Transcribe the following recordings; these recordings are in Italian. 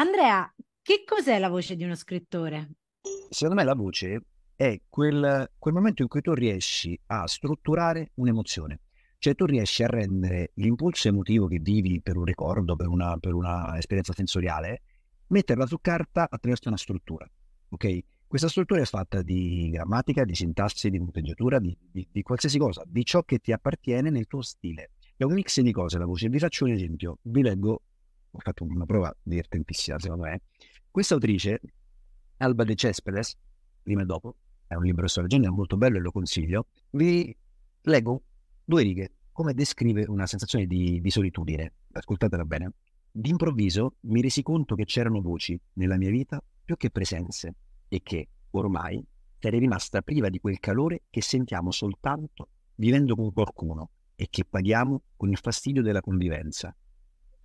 Andrea, che cos'è la voce di uno scrittore? Secondo me la voce è quel, quel momento in cui tu riesci a strutturare un'emozione. Cioè tu riesci a rendere l'impulso emotivo che vivi per un ricordo, per una, per una esperienza sensoriale, metterla su carta attraverso una struttura. Ok? Questa struttura è fatta di grammatica, di sintassi, di punteggiatura, di, di, di, qualsiasi cosa, di ciò che ti appartiene nel tuo stile. È un mix di cose la voce. Vi faccio un esempio, vi leggo ho fatto una prova divertentissima secondo me. Questa autrice, Alba de Cespedes, prima e dopo, è un libro straordinario, molto bello e lo consiglio, vi leggo due righe, come descrive una sensazione di, di solitudine. Ascoltatela bene. D'improvviso mi resi conto che c'erano voci nella mia vita più che presenze e che, ormai, sarei rimasta priva di quel calore che sentiamo soltanto vivendo con qualcuno e che paghiamo con il fastidio della convivenza.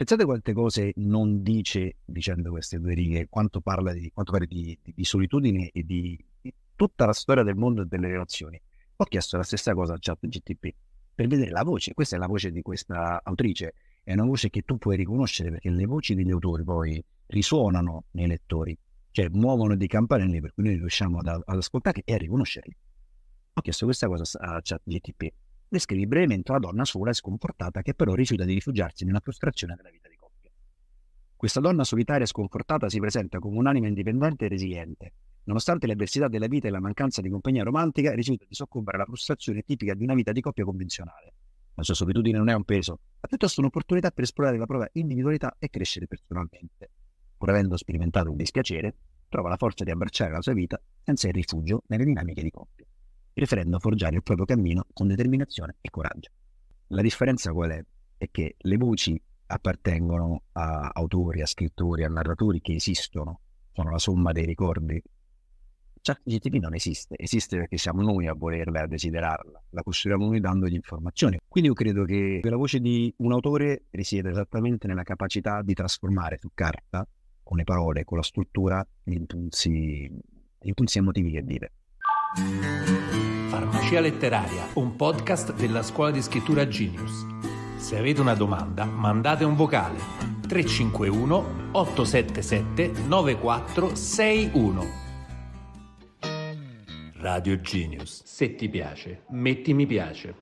Pensate quante cose non dice dicendo queste due righe, quanto parla di, quanto parla di, di, di solitudine e di, di, tutta la storia del mondo e delle relazioni. Ho chiesto la stessa cosa a GTP per vedere la voce, questa è la voce di questa autrice, è una voce che tu puoi riconoscere perché le voci degli autori poi risuonano nei lettori, cioè muovono dei campanelli per cui noi riusciamo ad, ad ascoltarli e a riconoscerli. Ho chiesto questa cosa a GTP descrivi brevemente una donna sola e sconfortata che però rifiuta di rifugiarsi nella frustrazione della vita di coppia. Questa donna solitaria e sconfortata si presenta come un'anima indipendente e resiliente. Nonostante le avversità della vita e la mancanza di compagnia romantica, rifiuta di soccombere alla frustrazione tipica di una vita di coppia convenzionale. La sua solitudine non è un peso, ma piuttosto un'opportunità per esplorare la propria individualità e crescere personalmente. Pur avendo sperimentato un dispiacere, trova la forza di abbracciare la sua vita senza il rifugio nelle dinamiche di coppia preferendo forgiare il proprio cammino con determinazione e coraggio. La differenza qual è? È che le voci appartengono a autori, a scrittori, a narratori che esistono, sono la somma dei ricordi. ChatGTP non esiste, esiste perché siamo noi a volerla e a desiderarla, la costruiamo noi dandogli informazioni. Quindi io credo che la voce di un autore risieda esattamente nella capacità di trasformare su carta, con le parole, con la struttura, gli impulsi, gli impulsi emotivi che vive. Scia Letteraria, un podcast della scuola di scrittura Genius. Se avete una domanda, mandate un vocale 351 877 9461. Radio Genius. Se ti piace, metti mi piace.